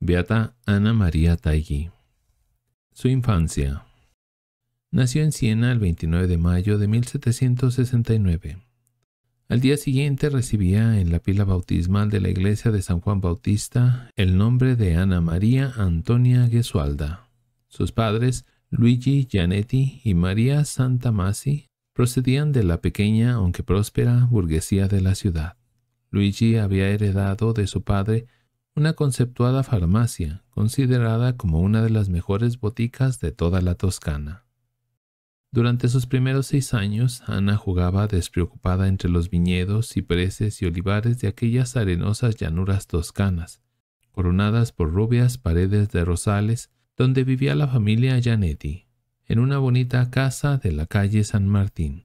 Beata Ana María Taigi. Su infancia. Nació en Siena el 29 de mayo de 1769. Al día siguiente recibía en la pila bautismal de la iglesia de San Juan Bautista el nombre de Ana María Antonia Gesualda. Sus padres, Luigi Gianetti y María Santa Masi, procedían de la pequeña aunque próspera burguesía de la ciudad. Luigi había heredado de su padre una conceptuada farmacia considerada como una de las mejores boticas de toda la Toscana. Durante sus primeros seis años, Ana jugaba despreocupada entre los viñedos, cipreses y olivares de aquellas arenosas llanuras toscanas, coronadas por rubias paredes de rosales, donde vivía la familia Janetti, en una bonita casa de la calle San Martín.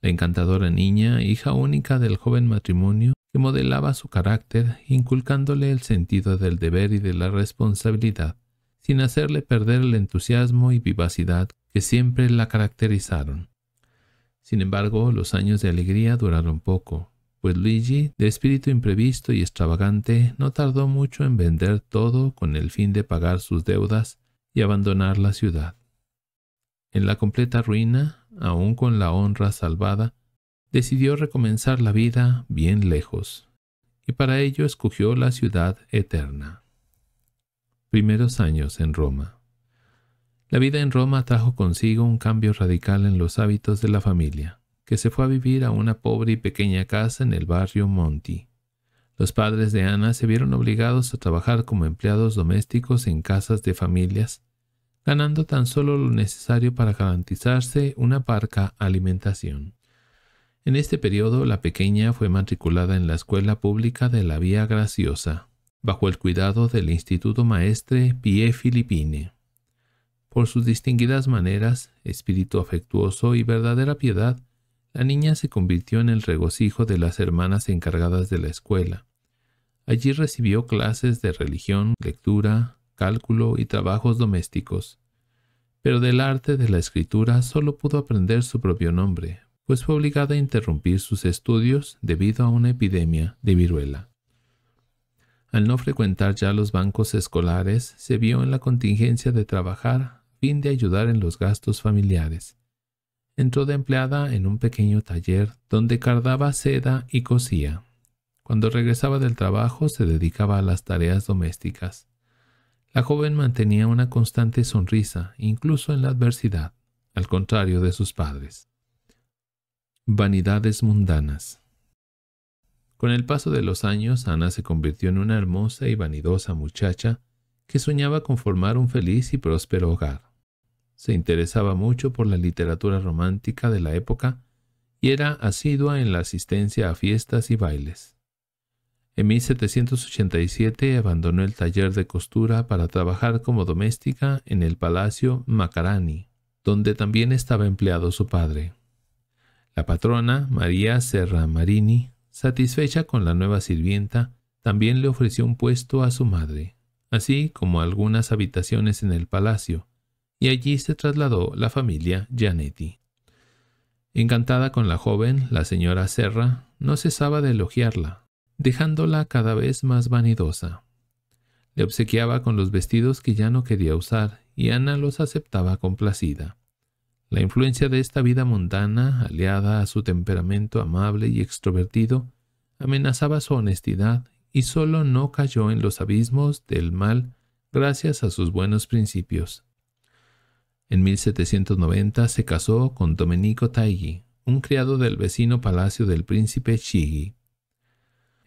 La encantadora niña, hija única del joven matrimonio, que modelaba su carácter, inculcándole el sentido del deber y de la responsabilidad, sin hacerle perder el entusiasmo y vivacidad que siempre la caracterizaron. Sin embargo, los años de alegría duraron poco, pues Luigi, de espíritu imprevisto y extravagante, no tardó mucho en vender todo con el fin de pagar sus deudas y abandonar la ciudad. En la completa ruina, aún con la honra salvada, decidió recomenzar la vida bien lejos, y para ello escogió la ciudad eterna. Primeros años en Roma. La vida en Roma trajo consigo un cambio radical en los hábitos de la familia, que se fue a vivir a una pobre y pequeña casa en el barrio Monti. Los padres de Ana se vieron obligados a trabajar como empleados domésticos en casas de familias, ganando tan solo lo necesario para garantizarse una parca alimentación. En este periodo, la pequeña fue matriculada en la escuela pública de la Vía Graciosa, bajo el cuidado del Instituto Maestre Pie Filipine. Por sus distinguidas maneras, espíritu afectuoso y verdadera piedad, la niña se convirtió en el regocijo de las hermanas encargadas de la escuela. Allí recibió clases de religión, lectura, cálculo y trabajos domésticos. Pero del arte de la escritura solo pudo aprender su propio nombre, pues fue obligada a interrumpir sus estudios debido a una epidemia de viruela. Al no frecuentar ya los bancos escolares, se vio en la contingencia de trabajar fin de ayudar en los gastos familiares. Entró de empleada en un pequeño taller donde cardaba seda y cosía. Cuando regresaba del trabajo se dedicaba a las tareas domésticas. La joven mantenía una constante sonrisa, incluso en la adversidad, al contrario de sus padres. Vanidades mundanas. Con el paso de los años, Ana se convirtió en una hermosa y vanidosa muchacha que soñaba con formar un feliz y próspero hogar. Se interesaba mucho por la literatura romántica de la época y era asidua en la asistencia a fiestas y bailes. En 1787 abandonó el taller de costura para trabajar como doméstica en el Palacio Macarani, donde también estaba empleado su padre. La patrona, María Serra Marini, satisfecha con la nueva sirvienta, también le ofreció un puesto a su madre, así como algunas habitaciones en el palacio, y allí se trasladó la familia Gianetti. Encantada con la joven, la señora Serra no cesaba de elogiarla, dejándola cada vez más vanidosa. Le obsequiaba con los vestidos que ya no quería usar y Ana los aceptaba complacida. La influencia de esta vida mundana, aliada a su temperamento amable y extrovertido, amenazaba su honestidad y solo no cayó en los abismos del mal gracias a sus buenos principios. En 1790 se casó con Domenico Taigi, un criado del vecino palacio del príncipe Shigi.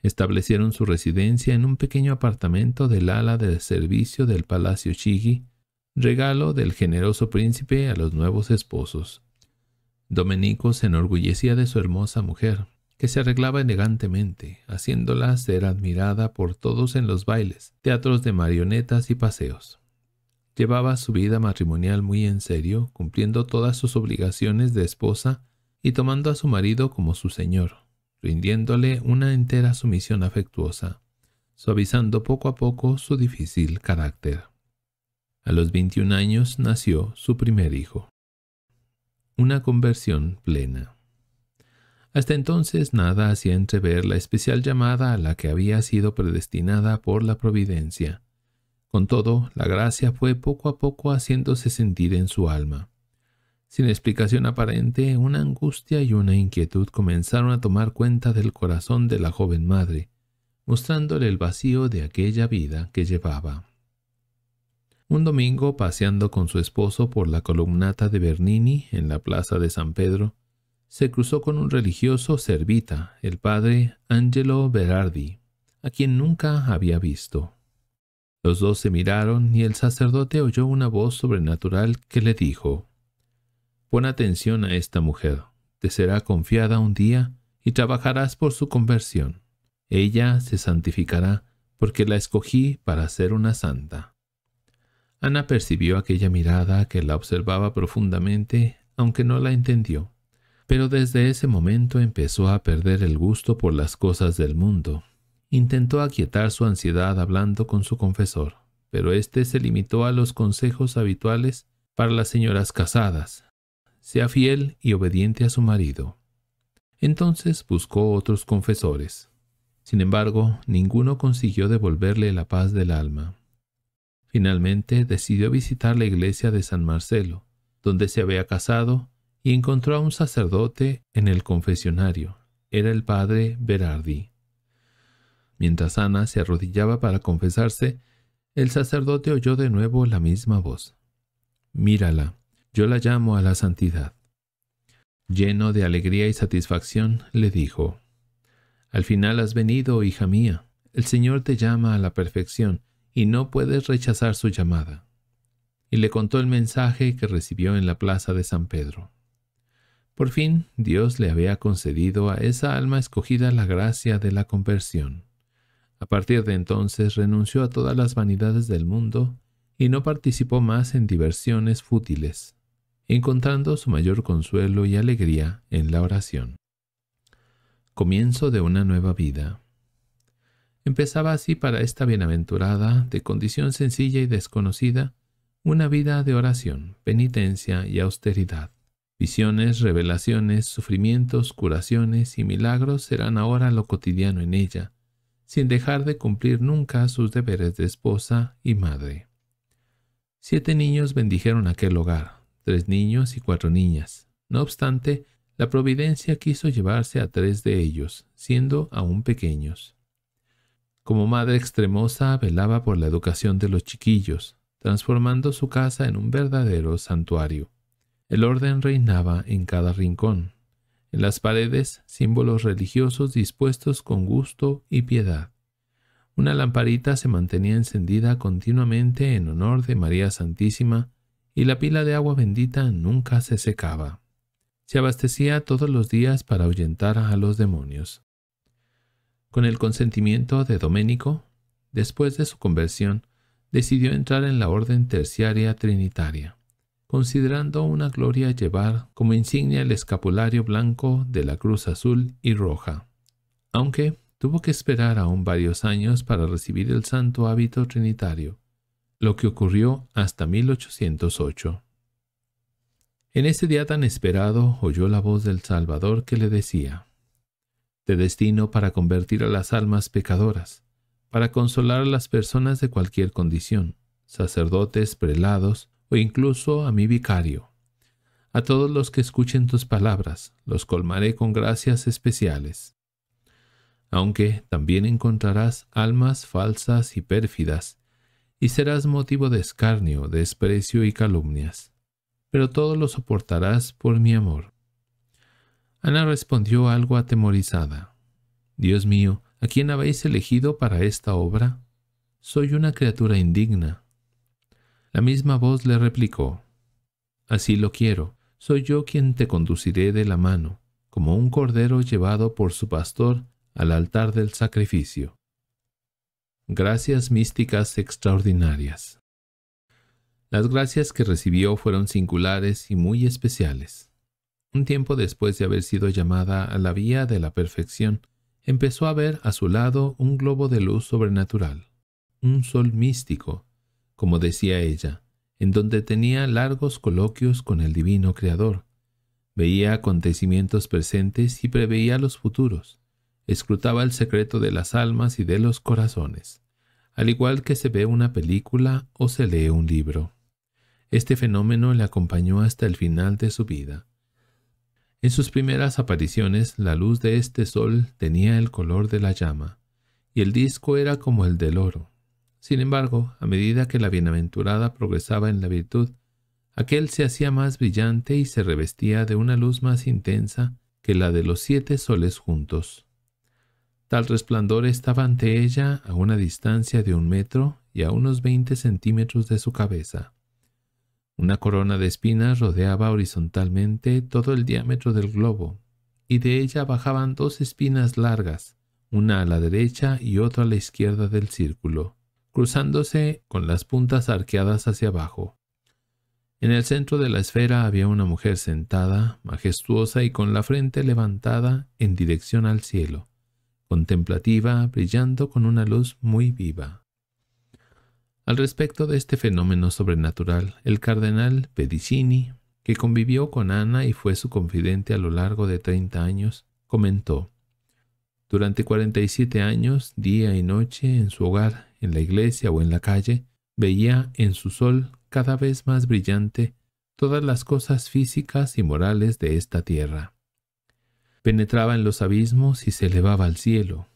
Establecieron su residencia en un pequeño apartamento del ala de servicio del palacio Shigi, regalo del generoso príncipe a los nuevos esposos. Domenico se enorgullecía de su hermosa mujer, que se arreglaba elegantemente, haciéndola ser admirada por todos en los bailes, teatros de marionetas y paseos. Llevaba su vida matrimonial muy en serio, cumpliendo todas sus obligaciones de esposa y tomando a su marido como su señor, rindiéndole una entera sumisión afectuosa, suavizando poco a poco su difícil carácter. A los 21 años nació su primer hijo. Una conversión plena. Hasta entonces nada hacía entrever la especial llamada a la que había sido predestinada por la providencia. Con todo, la gracia fue poco a poco haciéndose sentir en su alma. Sin explicación aparente, una angustia y una inquietud comenzaron a tomar cuenta del corazón de la joven madre, mostrándole el vacío de aquella vida que llevaba. Un domingo, paseando con su esposo por la columnata de Bernini en la plaza de San Pedro, se cruzó con un religioso servita, el padre Angelo Berardi, a quien nunca había visto. Los dos se miraron y el sacerdote oyó una voz sobrenatural que le dijo, Pon atención a esta mujer, te será confiada un día y trabajarás por su conversión. Ella se santificará porque la escogí para ser una santa. Ana percibió aquella mirada que la observaba profundamente, aunque no la entendió. Pero desde ese momento empezó a perder el gusto por las cosas del mundo. Intentó aquietar su ansiedad hablando con su confesor, pero éste se limitó a los consejos habituales para las señoras casadas. Sea fiel y obediente a su marido. Entonces buscó otros confesores. Sin embargo, ninguno consiguió devolverle la paz del alma. Finalmente decidió visitar la iglesia de San Marcelo, donde se había casado, y encontró a un sacerdote en el confesionario. Era el padre Berardi. Mientras Ana se arrodillaba para confesarse, el sacerdote oyó de nuevo la misma voz. Mírala, yo la llamo a la santidad. Lleno de alegría y satisfacción, le dijo, Al final has venido, hija mía, el Señor te llama a la perfección, y no puedes rechazar su llamada. Y le contó el mensaje que recibió en la plaza de San Pedro. Por fin Dios le había concedido a esa alma escogida la gracia de la conversión. A partir de entonces renunció a todas las vanidades del mundo y no participó más en diversiones fútiles, encontrando su mayor consuelo y alegría en la oración. Comienzo de una nueva vida. Empezaba así para esta bienaventurada, de condición sencilla y desconocida, una vida de oración, penitencia y austeridad. Visiones, revelaciones, sufrimientos, curaciones y milagros serán ahora lo cotidiano en ella, sin dejar de cumplir nunca sus deberes de esposa y madre. Siete niños bendijeron aquel hogar, tres niños y cuatro niñas. No obstante, la providencia quiso llevarse a tres de ellos, siendo aún pequeños. Como madre extremosa, velaba por la educación de los chiquillos, transformando su casa en un verdadero santuario. El orden reinaba en cada rincón. En las paredes, símbolos religiosos dispuestos con gusto y piedad. Una lamparita se mantenía encendida continuamente en honor de María Santísima y la pila de agua bendita nunca se secaba. Se abastecía todos los días para ahuyentar a los demonios. Con el consentimiento de Doménico, después de su conversión, decidió entrar en la orden terciaria trinitaria, considerando una gloria llevar como insignia el escapulario blanco de la cruz azul y roja. Aunque tuvo que esperar aún varios años para recibir el santo hábito trinitario, lo que ocurrió hasta 1808. En ese día tan esperado oyó la voz del Salvador que le decía, te destino para convertir a las almas pecadoras, para consolar a las personas de cualquier condición, sacerdotes, prelados o incluso a mi vicario. A todos los que escuchen tus palabras, los colmaré con gracias especiales. Aunque también encontrarás almas falsas y pérfidas, y serás motivo de escarnio, desprecio y calumnias. Pero todo lo soportarás por mi amor Ana respondió algo atemorizada. Dios mío, ¿a quién habéis elegido para esta obra? Soy una criatura indigna. La misma voz le replicó, Así lo quiero, soy yo quien te conduciré de la mano, como un cordero llevado por su pastor al altar del sacrificio. Gracias místicas extraordinarias. Las gracias que recibió fueron singulares y muy especiales. Un tiempo después de haber sido llamada a la vía de la perfección, empezó a ver a su lado un globo de luz sobrenatural, un sol místico, como decía ella, en donde tenía largos coloquios con el divino Creador. Veía acontecimientos presentes y preveía los futuros. Escrutaba el secreto de las almas y de los corazones, al igual que se ve una película o se lee un libro. Este fenómeno le acompañó hasta el final de su vida en sus primeras apariciones, la luz de este sol tenía el color de la llama, y el disco era como el del oro. Sin embargo, a medida que la bienaventurada progresaba en la virtud, aquel se hacía más brillante y se revestía de una luz más intensa que la de los siete soles juntos. Tal resplandor estaba ante ella a una distancia de un metro y a unos veinte centímetros de su cabeza. Una corona de espinas rodeaba horizontalmente todo el diámetro del globo, y de ella bajaban dos espinas largas, una a la derecha y otra a la izquierda del círculo, cruzándose con las puntas arqueadas hacia abajo. En el centro de la esfera había una mujer sentada, majestuosa y con la frente levantada en dirección al cielo, contemplativa, brillando con una luz muy viva. Al respecto de este fenómeno sobrenatural, el cardenal Pedicini, que convivió con Ana y fue su confidente a lo largo de 30 años, comentó, Durante 47 años, día y noche, en su hogar, en la iglesia o en la calle, veía en su sol cada vez más brillante todas las cosas físicas y morales de esta tierra. Penetraba en los abismos y se elevaba al cielo,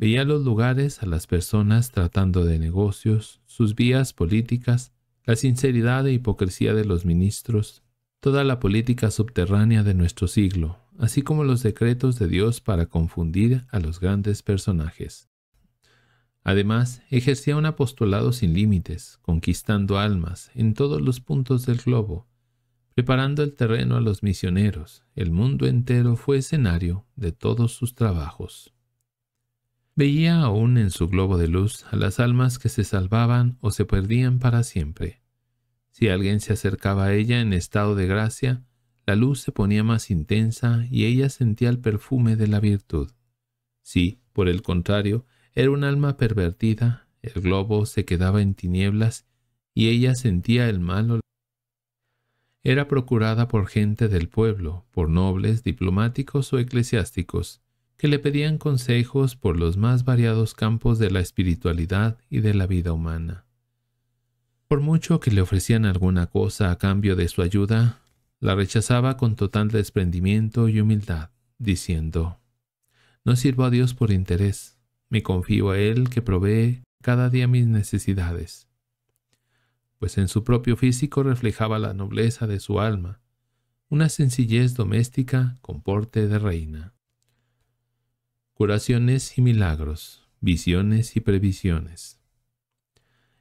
Veía los lugares, a las personas tratando de negocios, sus vías políticas, la sinceridad e hipocresía de los ministros, toda la política subterránea de nuestro siglo, así como los decretos de Dios para confundir a los grandes personajes. Además, ejercía un apostolado sin límites, conquistando almas en todos los puntos del globo, preparando el terreno a los misioneros. El mundo entero fue escenario de todos sus trabajos. Veía aún en su globo de luz a las almas que se salvaban o se perdían para siempre. Si alguien se acercaba a ella en estado de gracia, la luz se ponía más intensa y ella sentía el perfume de la virtud. Si, por el contrario, era un alma pervertida, el globo se quedaba en tinieblas y ella sentía el mal. Era procurada por gente del pueblo, por nobles, diplomáticos o eclesiásticos que le pedían consejos por los más variados campos de la espiritualidad y de la vida humana. Por mucho que le ofrecían alguna cosa a cambio de su ayuda, la rechazaba con total desprendimiento y humildad, diciendo, No sirvo a Dios por interés, me confío a Él que provee cada día mis necesidades. Pues en su propio físico reflejaba la nobleza de su alma, una sencillez doméstica con porte de reina curaciones y milagros, visiones y previsiones.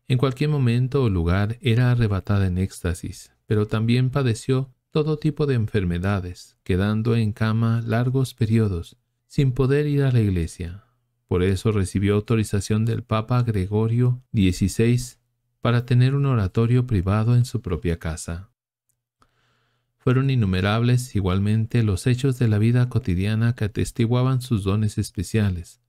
En cualquier momento o lugar era arrebatada en éxtasis, pero también padeció todo tipo de enfermedades, quedando en cama largos periodos, sin poder ir a la iglesia. Por eso recibió autorización del Papa Gregorio XVI para tener un oratorio privado en su propia casa. Fueron innumerables igualmente los hechos de la vida cotidiana que atestiguaban sus dones especiales,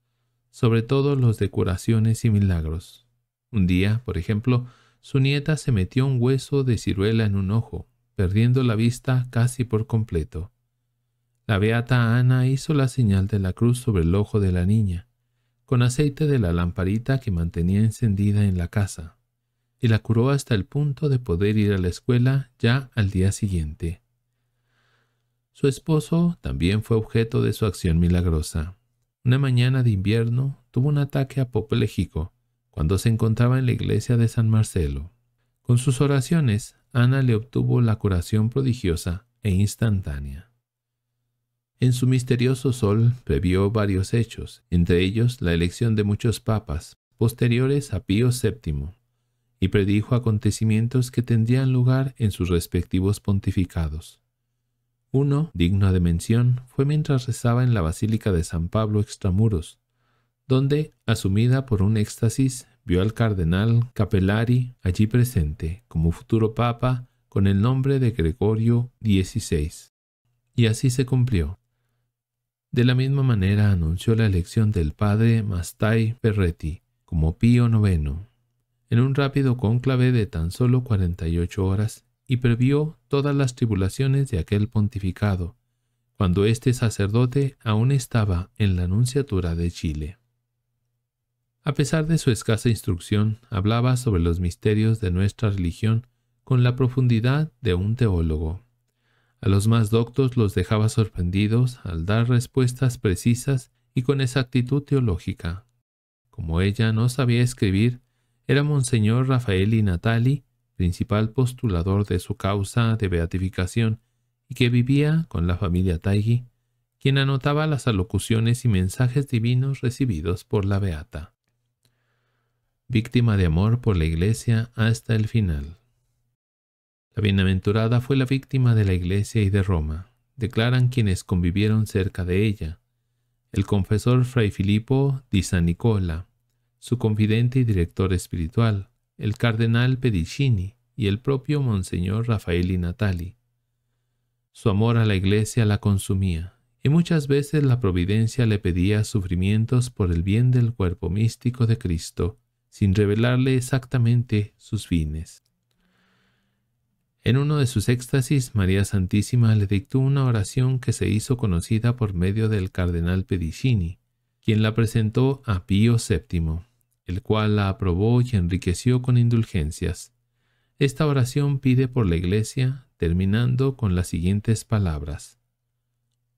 sobre todo los de curaciones y milagros. Un día, por ejemplo, su nieta se metió un hueso de ciruela en un ojo, perdiendo la vista casi por completo. La beata Ana hizo la señal de la cruz sobre el ojo de la niña, con aceite de la lamparita que mantenía encendida en la casa, y la curó hasta el punto de poder ir a la escuela ya al día siguiente. Su esposo también fue objeto de su acción milagrosa. Una mañana de invierno tuvo un ataque apoplejico cuando se encontraba en la iglesia de San Marcelo. Con sus oraciones, Ana le obtuvo la curación prodigiosa e instantánea. En su misterioso sol previó varios hechos, entre ellos la elección de muchos papas posteriores a Pío VII, y predijo acontecimientos que tendrían lugar en sus respectivos pontificados. Uno, digno de mención, fue mientras rezaba en la Basílica de San Pablo Extramuros, donde, asumida por un éxtasis, vio al cardenal Capellari allí presente como futuro papa con el nombre de Gregorio XVI. Y así se cumplió. De la misma manera anunció la elección del padre Mastai Perretti como Pío noveno. en un rápido cónclave de tan solo 48 horas y previó todas las tribulaciones de aquel pontificado, cuando este sacerdote aún estaba en la Nunciatura de Chile. A pesar de su escasa instrucción, hablaba sobre los misterios de nuestra religión con la profundidad de un teólogo. A los más doctos los dejaba sorprendidos al dar respuestas precisas y con exactitud teológica. Como ella no sabía escribir, era Monseñor Rafael y Natali principal postulador de su causa de beatificación, y que vivía con la familia Taigi, quien anotaba las alocuciones y mensajes divinos recibidos por la Beata. Víctima de amor por la Iglesia hasta el final. La bienaventurada fue la víctima de la Iglesia y de Roma, declaran quienes convivieron cerca de ella, el confesor Fray Filipo di San Nicola, su confidente y director espiritual, el cardenal Pedicini y el propio monseñor Rafael Natali. Su amor a la iglesia la consumía, y muchas veces la providencia le pedía sufrimientos por el bien del cuerpo místico de Cristo, sin revelarle exactamente sus fines. En uno de sus éxtasis, María Santísima le dictó una oración que se hizo conocida por medio del cardenal Pedicini, quien la presentó a Pío VII el cual la aprobó y enriqueció con indulgencias. Esta oración pide por la Iglesia, terminando con las siguientes palabras.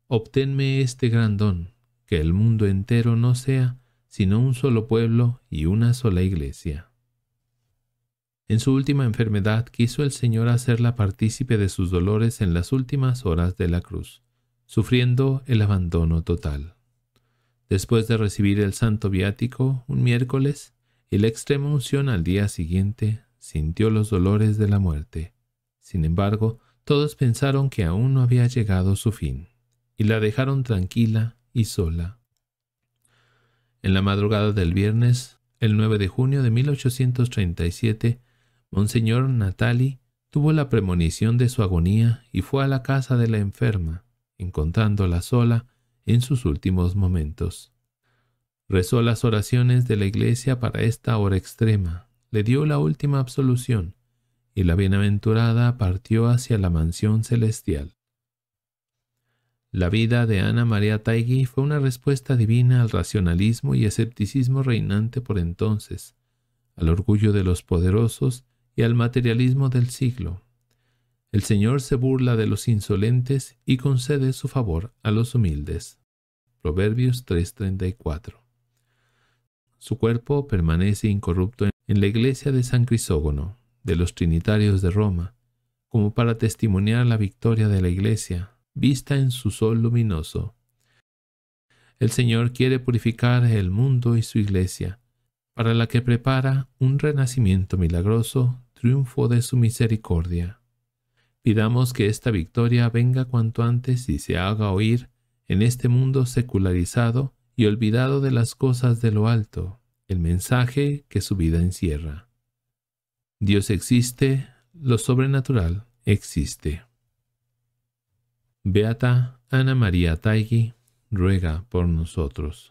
Obténme este gran don, que el mundo entero no sea sino un solo pueblo y una sola iglesia. En su última enfermedad quiso el Señor hacerla partícipe de sus dolores en las últimas horas de la cruz, sufriendo el abandono total. Después de recibir el santo viático un miércoles y la extrema unción al día siguiente, sintió los dolores de la muerte. Sin embargo, todos pensaron que aún no había llegado su fin, y la dejaron tranquila y sola. En la madrugada del viernes, el 9 de junio de 1837, Monseñor Natali tuvo la premonición de su agonía y fue a la casa de la enferma. Encontrándola sola, en sus últimos momentos. Rezó las oraciones de la iglesia para esta hora extrema, le dio la última absolución, y la bienaventurada partió hacia la mansión celestial. La vida de Ana María Taigui fue una respuesta divina al racionalismo y escepticismo reinante por entonces, al orgullo de los poderosos y al materialismo del siglo, el Señor se burla de los insolentes y concede su favor a los humildes. Proverbios 3:34. Su cuerpo permanece incorrupto en la iglesia de San Crisógono, de los Trinitarios de Roma, como para testimoniar la victoria de la iglesia, vista en su sol luminoso. El Señor quiere purificar el mundo y su iglesia, para la que prepara un renacimiento milagroso, triunfo de su misericordia. Pidamos que esta victoria venga cuanto antes y se haga oír en este mundo secularizado y olvidado de las cosas de lo alto, el mensaje que su vida encierra. Dios existe, lo sobrenatural existe. Beata Ana María Taigi ruega por nosotros.